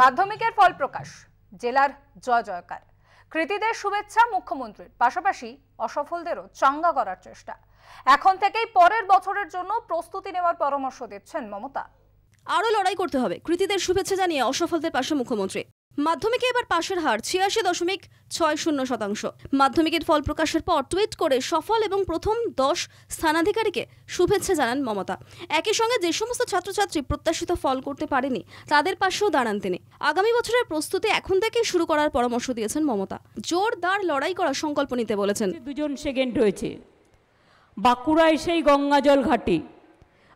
মাধ্যমিকের ফল প্রকাশ জেলার জয় জয়কার কৃতীদের শুভেচ্ছা মুখ্যমন্ত্রীর পাশাপাশি অসফলদেরও চাঙ্গা করার চেষ্টা এখন থেকেই পরের বছরের জন্য প্রস্তুতি নেওয়ার পরামর্শ দিচ্ছেন মমতা আরও লড়াই করতে হবে কৃতীদের শুভেচ্ছা জানিয়ে অসফলদের পাশে মুখ্যমন্ত্রী মাধ্যমিকে এবার পাশের হার ছিয়াশি দশমিক ছয় শূন্য শতাংশ মাধ্যমিকের ফল প্রকাশের পর টুইট করে সফল এবং প্রথম দশ স্থানাধিকারীকে শুভেচ্ছা জানান মমতা একই সঙ্গে যে সমস্ত ছাত্রছাত্রী প্রত্যাশিত ফল করতে পারেনি তাদের পাশেও দাঁড়ান তিনি আগামী বছরের প্রস্তুতি এখন থেকেই শুরু করার পরামর্শ দিয়েছেন মমতা জোরদার লড়াই করার সংকল্প নিতে বলেছেন দুজন সেকেন্ড হয়েছে বাঁকুড়ায় সেই গঙ্গাজল ঘাটি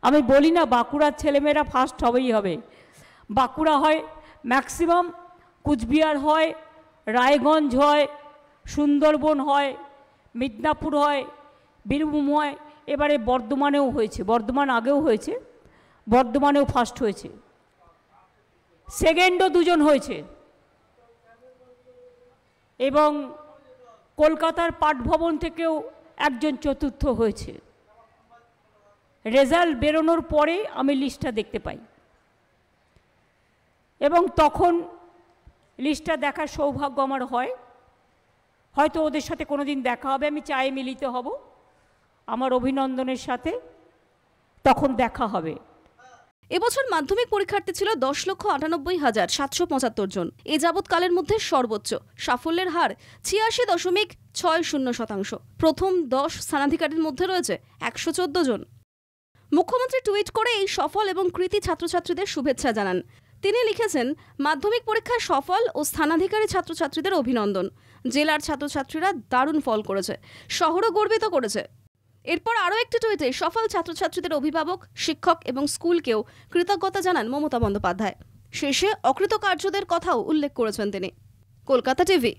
আমি বলি না বাঁকুড়ার ছেলেমেয়েরা ফার্স্ট হবেই হবে বাঁকুড়া হয় ম্যাক্সিমাম কুচবিহার হয় রায়গঞ্জ হয় সুন্দরবন হয় মিদনাপুর হয় বীরভূম হয় এবারে বর্ধমানেও হয়েছে বর্ধমান আগেও হয়েছে বর্ধমানেও ফার্স্ট হয়েছে সেকেন্ডও দুজন হয়েছে এবং কলকাতার পাঠভবন থেকেও একজন চতুর্থ হয়েছে রেজাল্ট বেরোনোর পরে আমি লিস্টটা দেখতে পাই এবং তখন লিস্টটা দেখার সৌভাগ্য আমার হয় হয়তো ওদের সাথে কোনো দিন দেখা হবে আমি চায়ে মিলিত হব আমার অভিনন্দনের সাথে তখন দেখা হবে এবছর মাধ্যমিক পরীক্ষার্থী ছিল দশ লক্ষ আটানব্বই হাজার সাতশো পঁচাত্তর জন এ যাবৎকালের মধ্যে সর্বোচ্চ সাফল্যের হার ছিয়াশি দশমিক ছয় শূন্য শতাংশ প্রথম দশ স্থানাধিকারীর মধ্যে রয়েছে একশো জন মুখ্যমন্ত্রী টুইট করে এই সফল এবং কৃতি ছাত্রছাত্রীদের শুভেচ্ছা জানান তিনি লিখেছেন মাধ্যমিক পরীক্ষায় সফল ও স্থানাধিকারী ছাত্রছাত্রীদের অভিনন্দন জেলার ছাত্রছাত্রীরা দারুণ ফল করেছে শহরও গর্বিত করেছে এরপর আরও একটি টুইটে সফল ছাত্রছাত্রীদের অভিভাবক শিক্ষক এবং স্কুলকেও কৃতজ্ঞতা জানান মমতা বন্দ্যোপাধ্যায় শেষে অকৃতকার্যদের কথাও উল্লেখ করেছেন তিনি কলকাতা টিভি